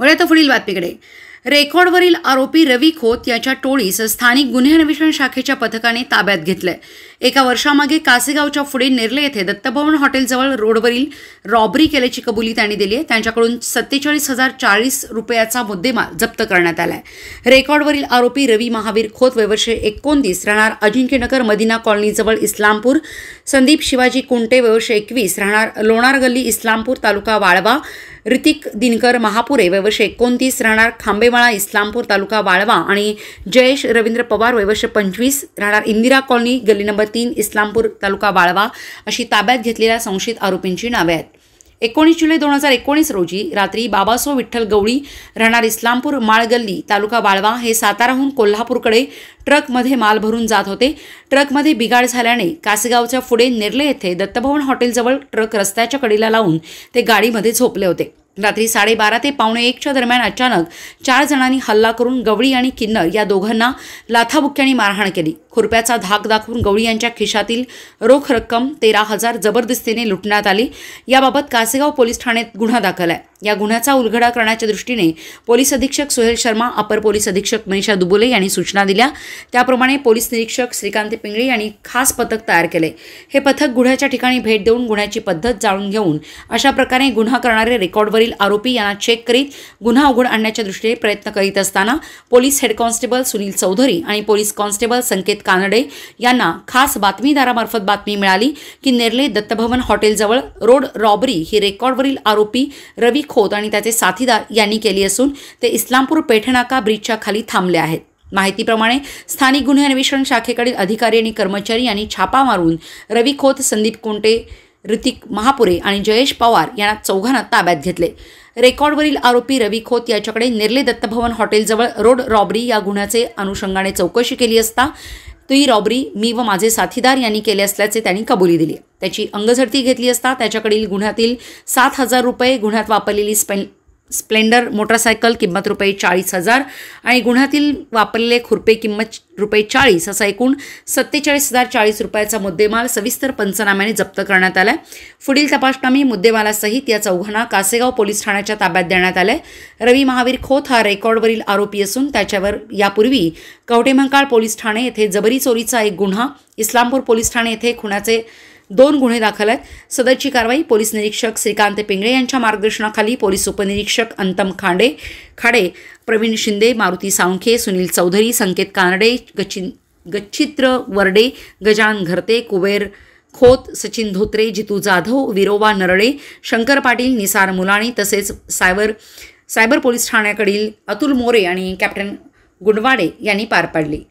तर पुढील बातमीकडे रेकॉर्डवरील आरोपी रवी खोत याच्या टोळीस स्थानिक गुन्हे अन्वेषण शाखेच्या पथकाने ताब्यात घेतलंय एका वर्षामागे कासेगावच्या पुढे निर्ले येथे दत्तभवन हॉटेलजवळ रोडवरील रॉबरी केल्याची कबुली त्यांनी दिली आहे त्यांच्याकडून सत्तेचाळीस हजार चाळीस रुपयाचा मुद्देमाल जप्त करण्यात आलाय रेकॉर्डवरील आरोपी रवी महावीर खोत वयवर्षे एकोणतीस राहणार अजिंक्यनगर मदिना कॉलनीजवळ इस्लामपूर संदीप शिवाजी कुंटे वयवर्षे एकवीस राहणार लोणार गल्ली इस्लामपूर तालुका वाळवा ऋतिक दिनकर महापुरे वर्ष एकोणतीस राहणार खांबेवाळा इस्लामपूर तालुका वाळवा आणि जयेश रवींद्र पवार वर्ष पंचवीस राहणार इंदिरा कॉलनी गल्ली नंबर तीन इस्लामपूर तालुका वाळवा अशी ताब्यात घेतलेल्या संशयित आरोपींची नावे आहेत एकोणीस जुलै दोन हजार एकोणीस रोजी रात्री बाबासो विठ्ठल गवळी राहणार इस्लामपूर माळगल्ली तालुका बाळवा हे साताराहून कोल्हापूरकडे ट्रकमध्ये माल भरून जात होते ट्रकमध्ये बिघाड झाल्याने कासगावच्या पुढे नेरले येथे दत्तभवन हॉटेलजवळ ट्रक रस्त्याच्या कडीला लावून ते गाडीमध्ये झोपले होते रात्री साडेबारा ते पावणे एकच्या दरम्यान अचानक चार जणांनी हल्ला करून गवळी आणि किन्नर या दोघांना लाथाबुक्क्यांनी मारहाण केली खुरप्याचा धाक दाखवून गवळी यांच्या खिशातील रोख रक्कम तेरा हजार जबरदस्तीने लुटण्यात आली याबाबत कासेगाव पोलीस ठाण्यात गुन्हा दाखल आहे या गुन्ह्याचा उलगडा करण्याच्या दृष्टीने पोलीस अधीक्षक सुहेल शर्मा अपर पोलीस अधीक्षक मनीषा दुबोले यांनी सूचना दिल्या त्याप्रमाणे पोलीस निरीक्षक श्रीकांत पिंगळे यांनी खास पथक तयार केले हे पथक गुन्ह्याच्या ठिकाणी भेट देऊन गुन्ह्याची पद्धत जाणून घेऊन अशा प्रकारे गुन्हा करणारे रेकॉर्डवरील आरोपी यांना चेक करीत गुन्हा उघड आणण्याच्या दृष्टीने प्रयत्न करीत असताना police head constable Sunil Chaudhari आणि पोलीस कॉन्स्टेबल संकेत कानडे यांना खास बातमीदारामार्फत बातमी मिळाली की नेर्ले दत्तभवन हॉटेलजवळ रोड रॉबरी ही रेकॉर्डवरील आरोपी रवी खोत आणि त्याचे साथीदार यांनी केली असून ते इस्लामपूर पेठणाका ब्रिजच्या खाली थांबले आहेत माहितीप्रमाणे स्थानिक गुन्हे अन्वेषण शाखेकडील अधिकारी आणि कर्मचारी यांनी छापा मारून रवी खोत संदीप कोंटे ऋतिक महापुरे आणि जयेश पवार यांना चौघांना ताब्यात घेतले रेकॉर्डवरील आरोपी रवी खोत याच्याकडे निर्ले दत्तभवन हॉटेलजवळ रोड रॉबरी या गुन्ह्याचे अनुषंगाने चौकशी केली असता ती रॉबरी मी व माझे साथीदार यांनी केले असल्याचे त्यांनी कबुली दिली त्याची अंगझडती घेतली असता त्याच्याकडील गुन्ह्यातील सात हजार रुपये गुन्ह्यात वापरलेली स्पेन स्प्लेंडर मोटरसायकल किंमत रुपये चाळीस हजार आणि गुन्ह्यातील वापरलेले खुरपे किंमत रुपये चाळीस असा एकूण सत्तेचाळीस हजार चाळीस रुपयाचा मुद्देमाल सविस्तर पंचनाम्याने जप्त करण्यात आला पुढील तपासनामी मुद्देमालासहित या चौघांना कासेगाव पोलीस ठाण्याच्या ताब्यात देण्यात आलं रवी महावीर खोत हा रेकॉर्डवरील आरोपी असून त्याच्यावर यापूर्वी कवटेमंकाळ पोलीस ठाणे येथे जबरी चोरीचा एक गुन्हा इस्लामपूर पोलीस ठाणे येथे खुनाचे दोन गुन्हे दाखल आहेत सदरची कारवाई पोलीस निरीक्षक श्रीकांत पिंगळे यांच्या मार्गदर्शनाखाली पोलीस उपनिरीक्षक अंतम खांडे खाडे प्रवीण शिंदे मारुती साळुंखे सुनील चौधरी संकेत कानडे गचिन गच्छित्र वर्डे गजान घरते कुबेर खोत सचिन धोत्रे जितू जाधव विरोबा नरळे शंकर पाटील निसार मुलाणी तसेच सायबर सायबर पोलीस ठाण्याकडील अतुल मोरे आणि कॅप्टन गुंडवाडे यांनी पार पाडली